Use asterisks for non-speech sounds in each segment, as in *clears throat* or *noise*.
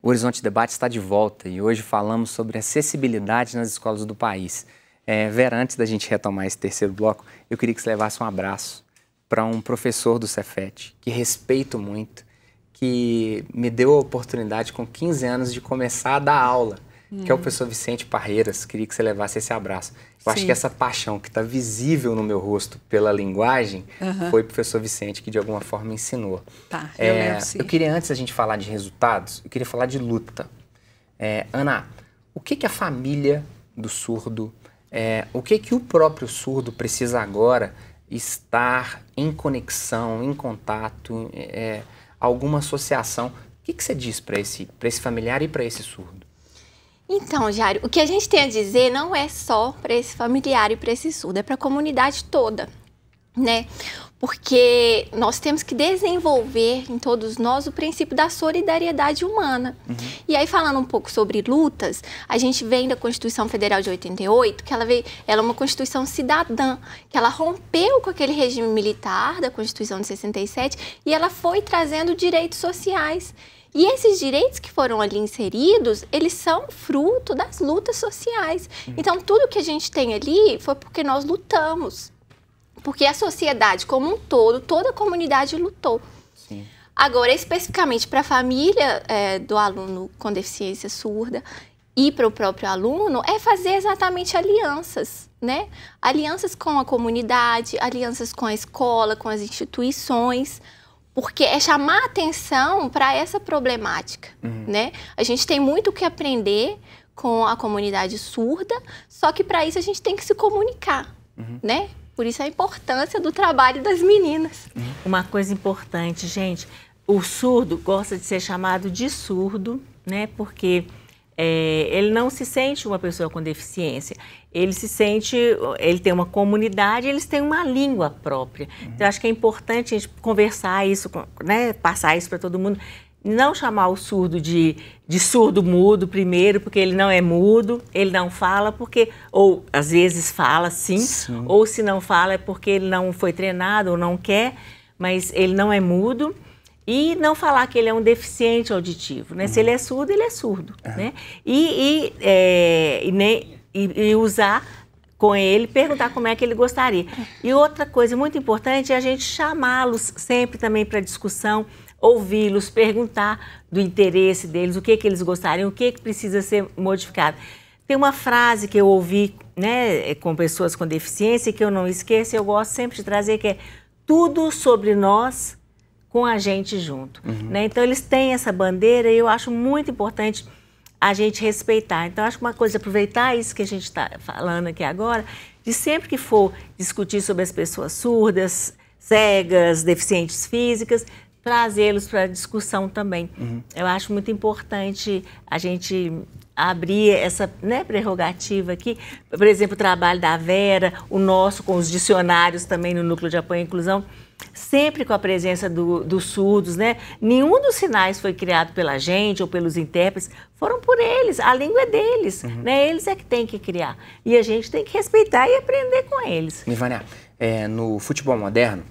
O Horizonte Debate está de volta e hoje falamos sobre acessibilidade nas escolas do país. É, Vera, antes da gente retomar esse terceiro bloco, eu queria que você levasse um abraço para um professor do Cefet que respeito muito, que me deu a oportunidade com 15 anos de começar a dar aula, hum. que é o hum. professor Vicente Parreiras. Queria que você levasse esse abraço. Eu Sim. acho que essa paixão que está visível no meu rosto pela linguagem uhum. foi o professor Vicente que de alguma forma ensinou. Tá, eu, é, lembro, eu queria, antes da gente falar de resultados, eu queria falar de luta. É, Ana, o que, que a família do surdo, é, o que, que o próprio surdo precisa agora estar em conexão, em contato? É, alguma associação. O que, que você diz para esse, esse familiar e para esse surdo? Então, Jário, o que a gente tem a dizer não é só para esse familiar e para esse surdo, é para a comunidade toda né? Porque nós temos que desenvolver em todos nós o princípio da solidariedade humana. Uhum. E aí, falando um pouco sobre lutas, a gente vem da Constituição Federal de 88, que ela, veio, ela é uma Constituição cidadã, que ela rompeu com aquele regime militar da Constituição de 67 e ela foi trazendo direitos sociais. E esses direitos que foram ali inseridos, eles são fruto das lutas sociais. Uhum. Então, tudo que a gente tem ali foi porque nós lutamos. Porque a sociedade como um todo, toda a comunidade lutou. Sim. Agora, especificamente para a família é, do aluno com deficiência surda e para o próprio aluno, é fazer exatamente alianças, né? Alianças com a comunidade, alianças com a escola, com as instituições, porque é chamar atenção para essa problemática, uhum. né? A gente tem muito o que aprender com a comunidade surda, só que para isso a gente tem que se comunicar, uhum. né? Por isso a importância do trabalho das meninas. Uma coisa importante, gente, o surdo gosta de ser chamado de surdo, né? Porque é, ele não se sente uma pessoa com deficiência. Ele se sente, ele tem uma comunidade, eles têm uma língua própria. Uhum. Então, acho que é importante a gente conversar isso, né? Passar isso para todo mundo não chamar o surdo de, de surdo mudo primeiro, porque ele não é mudo, ele não fala, porque, ou às vezes fala sim, sim, ou se não fala é porque ele não foi treinado ou não quer, mas ele não é mudo. E não falar que ele é um deficiente auditivo, né? Uhum. Se ele é surdo, ele é surdo, uhum. né? E, e, é, e, nem, e, e usar com ele, perguntar como é que ele gostaria. E outra coisa muito importante é a gente chamá-los sempre também para discussão, ouvi-los, perguntar do interesse deles, o que, que eles gostariam, o que, que precisa ser modificado. Tem uma frase que eu ouvi né, é, com pessoas com deficiência que eu não esqueço, eu gosto sempre de trazer, que é tudo sobre nós com a gente junto. Uhum. Né? Então, eles têm essa bandeira e eu acho muito importante a gente respeitar. Então, acho que uma coisa, é aproveitar isso que a gente está falando aqui agora, de sempre que for discutir sobre as pessoas surdas, cegas, deficientes físicas, trazê-los para discussão também. Uhum. Eu acho muito importante a gente abrir essa né, prerrogativa aqui, por exemplo, o trabalho da Vera, o nosso com os dicionários também no Núcleo de Apoio à Inclusão, sempre com a presença do, dos surdos, né? Nenhum dos sinais foi criado pela gente ou pelos intérpretes, foram por eles, a língua é deles, uhum. né? Eles é que tem que criar. E a gente tem que respeitar e aprender com eles. Nivania, é, no futebol moderno,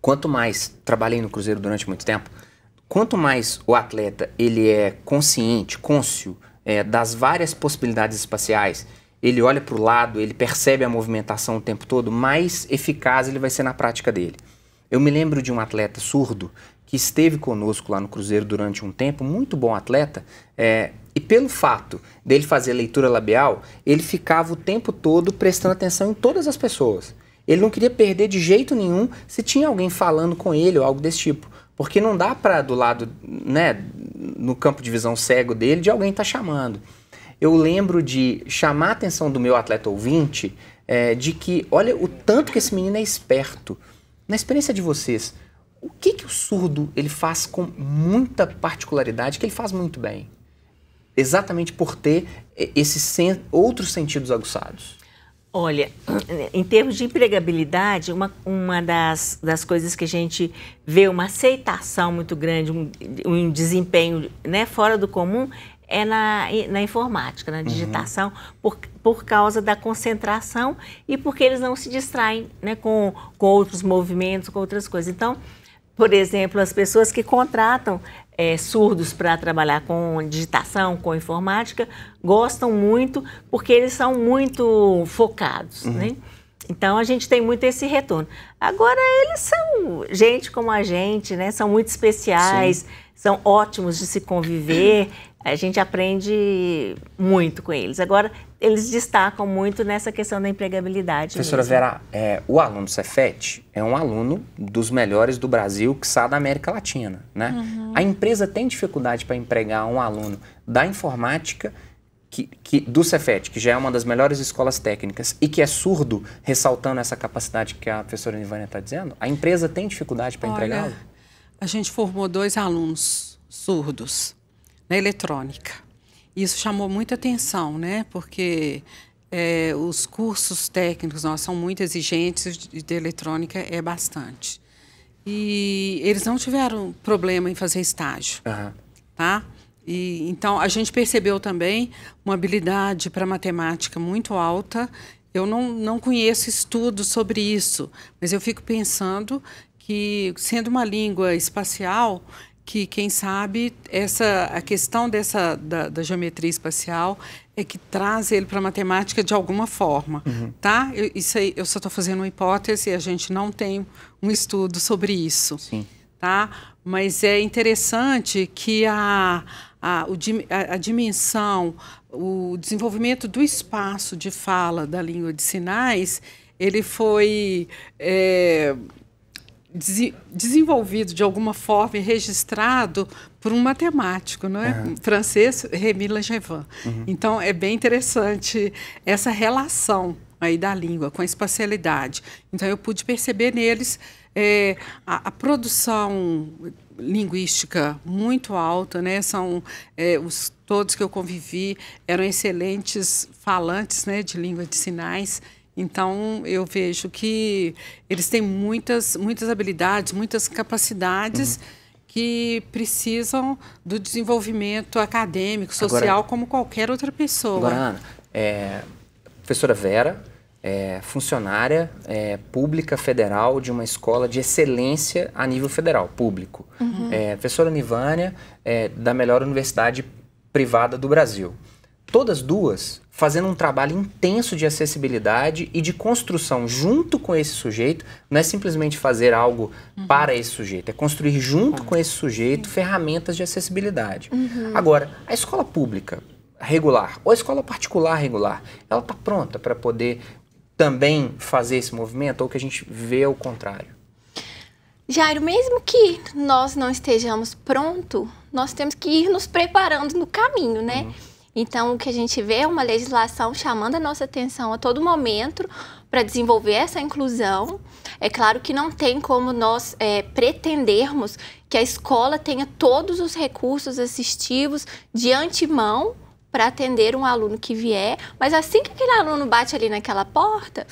quanto mais trabalhei no Cruzeiro durante muito tempo, quanto mais o atleta ele é consciente, côncio é, das várias possibilidades espaciais, ele olha para o lado, ele percebe a movimentação o tempo todo, mais eficaz ele vai ser na prática dele. Eu me lembro de um atleta surdo que esteve conosco lá no Cruzeiro durante um tempo, muito bom atleta, é, e pelo fato dele fazer leitura labial, ele ficava o tempo todo prestando atenção em todas as pessoas. Ele não queria perder de jeito nenhum se tinha alguém falando com ele ou algo desse tipo. Porque não dá para do lado, né, no campo de visão cego dele, de alguém estar tá chamando. Eu lembro de chamar a atenção do meu atleta ouvinte é, de que, olha o tanto que esse menino é esperto. Na experiência de vocês, o que, que o surdo ele faz com muita particularidade, que ele faz muito bem? Exatamente por ter eh, esses outros sentidos aguçados. Olha, em termos de empregabilidade, uma, uma das, das coisas que a gente vê uma aceitação muito grande, um, um desempenho né, fora do comum, é na, na informática, na uhum. digitação, uhum. por, por causa da concentração e porque eles não se distraem né, com, com outros movimentos, com outras coisas. Então, por exemplo, as pessoas que contratam é, surdos para trabalhar com digitação, com informática, gostam muito porque eles são muito focados, uhum. né? Então a gente tem muito esse retorno. Agora eles são gente como a gente, né? São muito especiais, Sim. são ótimos de se conviver. *clears throat* a gente aprende muito com eles. Agora, eles destacam muito nessa questão da empregabilidade. Professora mesmo. Vera, é, o aluno Cefet é um aluno dos melhores do Brasil, que sai da América Latina. Né? Uhum. A empresa tem dificuldade para empregar um aluno da informática que, que, do Cefet, que já é uma das melhores escolas técnicas e que é surdo, ressaltando essa capacidade que a professora Ivânia está dizendo? A empresa tem dificuldade para empregá-lo? A gente formou dois alunos surdos na eletrônica. Isso chamou muita atenção, né? Porque é, os cursos técnicos nós são muito exigentes de, de eletrônica é bastante. E eles não tiveram problema em fazer estágio, uhum. tá? E, então, a gente percebeu também uma habilidade para matemática muito alta. Eu não, não conheço estudos sobre isso, mas eu fico pensando que, sendo uma língua espacial, que, quem sabe, essa, a questão dessa, da, da geometria espacial é que traz ele para a matemática de alguma forma, uhum. tá? Eu, isso aí, eu só estou fazendo uma hipótese, a gente não tem um estudo sobre isso, Sim. tá? Mas é interessante que a, a, o, a, a dimensão, o desenvolvimento do espaço de fala da língua de sinais ele foi é, des desenvolvido de alguma forma e registrado por um matemático, não é? é. Francês Rémy Langevin. Uhum. Então é bem interessante essa relação aí da língua com a espacialidade. Então eu pude perceber neles é, a, a produção linguística muito alta, né? São é, os todos que eu convivi eram excelentes falantes, né, de língua de sinais. Então, eu vejo que eles têm muitas, muitas habilidades, muitas capacidades uhum. que precisam do desenvolvimento acadêmico, social, agora, como qualquer outra pessoa. Agora, Ana, é, professora Vera é funcionária é, pública federal de uma escola de excelência a nível federal, público. Uhum. É, professora Nivânia, é, da melhor universidade privada do Brasil todas duas fazendo um trabalho intenso de acessibilidade e de construção junto com esse sujeito, não é simplesmente fazer algo uhum. para esse sujeito, é construir junto com esse sujeito ferramentas de acessibilidade. Uhum. Agora, a escola pública regular ou a escola particular regular, ela está pronta para poder também fazer esse movimento ou que a gente vê o contrário? Jairo, mesmo que nós não estejamos pronto, nós temos que ir nos preparando no caminho, né? Uhum. Então, o que a gente vê é uma legislação chamando a nossa atenção a todo momento para desenvolver essa inclusão. É claro que não tem como nós é, pretendermos que a escola tenha todos os recursos assistivos de antemão para atender um aluno que vier, mas assim que aquele aluno bate ali naquela porta,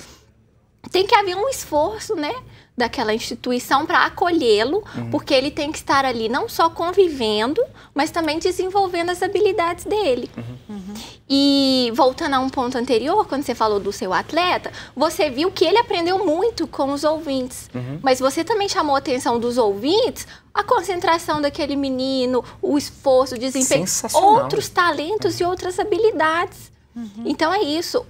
tem que haver um esforço, né? daquela instituição para acolhê-lo, uhum. porque ele tem que estar ali não só convivendo, mas também desenvolvendo as habilidades dele. Uhum. uhum. E voltando a um ponto anterior, quando você falou do seu atleta, você viu que ele aprendeu muito com os ouvintes, uhum. mas você também chamou a atenção dos ouvintes a concentração daquele menino, o esforço, o desempenho, outros talentos e outras habilidades. Uhum. Então é isso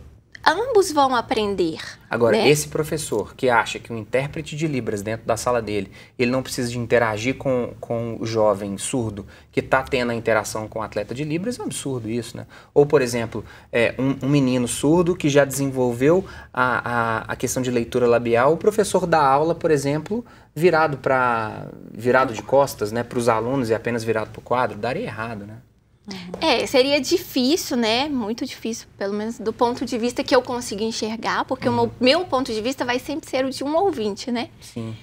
ambos vão aprender. Agora, né? esse professor que acha que o intérprete de Libras dentro da sala dele, ele não precisa de interagir com, com o jovem surdo que está tendo a interação com o atleta de Libras, é um absurdo isso, né? Ou, por exemplo, é, um, um, menino surdo que já desenvolveu a, a, a questão de leitura labial, o professor dá aula, por exemplo, virado para virado de costas, né, para os alunos e apenas virado para o quadro, daria errado, né? Uhum. É, seria difícil, né? Muito difícil, pelo menos do ponto de vista que eu consigo enxergar, porque uhum. o meu, ponto de vista vai sempre ser o de um ouvinte, né? Sim.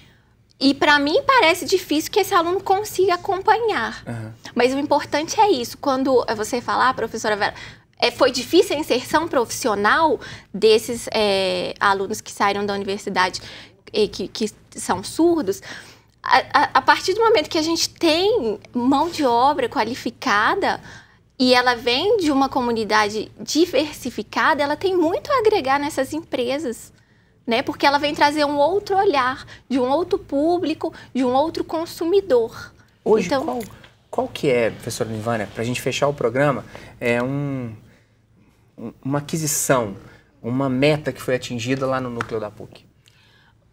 E para mim parece difícil que esse aluno consiga acompanhar. Uhum. Mas o importante é isso. Quando você falar, ah, professora Vera, é, foi difícil a inserção profissional desses é, alunos que saíram da universidade e que, que são surdos a, a, a partir do momento que a gente tem mão de obra qualificada, e ela vem de uma comunidade diversificada, ela tem muito a agregar nessas empresas, né? Porque ela vem trazer um outro olhar, de um outro público, de um outro consumidor. Hoje, então, qual, qual que é, professora Nivana, para a gente fechar o programa, é um, uma aquisição, uma meta que foi atingida lá no núcleo da PUC?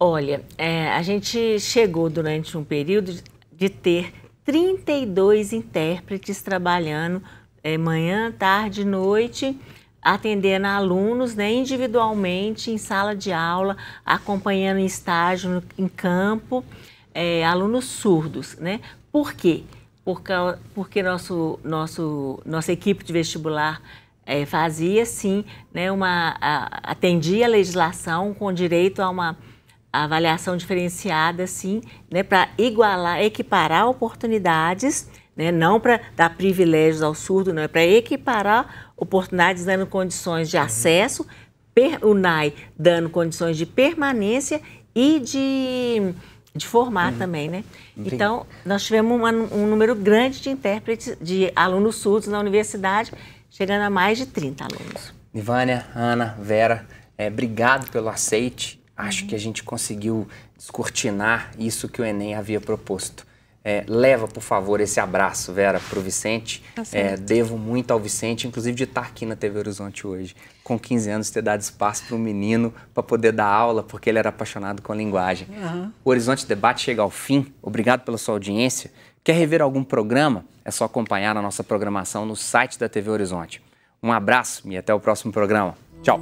Olha, é, a gente chegou durante um período de ter 32 intérpretes trabalhando é, manhã, tarde, noite, atendendo alunos né, individualmente em sala de aula, acompanhando em estágio no, em campo, é, alunos surdos. Né? Por quê? Porque, porque nosso, nosso, nossa equipe de vestibular é, fazia sim, né, uma, a, atendia a legislação com direito a uma a avaliação diferenciada, sim, né, para igualar, equiparar oportunidades, né, não para dar privilégios ao surdo, não, é para equiparar oportunidades dando condições de uhum. acesso, per, o NAI dando condições de permanência e de, de formar uhum. também, né? Então, nós tivemos uma, um número grande de intérpretes, de alunos surdos na universidade, chegando a mais de 30 alunos. Ivânia, Ana, Vera, é, obrigado pelo aceite Acho que a gente conseguiu descortinar isso que o Enem havia proposto. É, leva, por favor, esse abraço, Vera, para o Vicente. Tá é, devo muito ao Vicente, inclusive de estar aqui na TV Horizonte hoje. Com 15 anos, ter dado espaço para um menino para poder dar aula, porque ele era apaixonado com a linguagem. Uhum. O Horizonte Debate chega ao fim. Obrigado pela sua audiência. Quer rever algum programa? É só acompanhar a nossa programação no site da TV Horizonte. Um abraço e até o próximo programa. Tchau.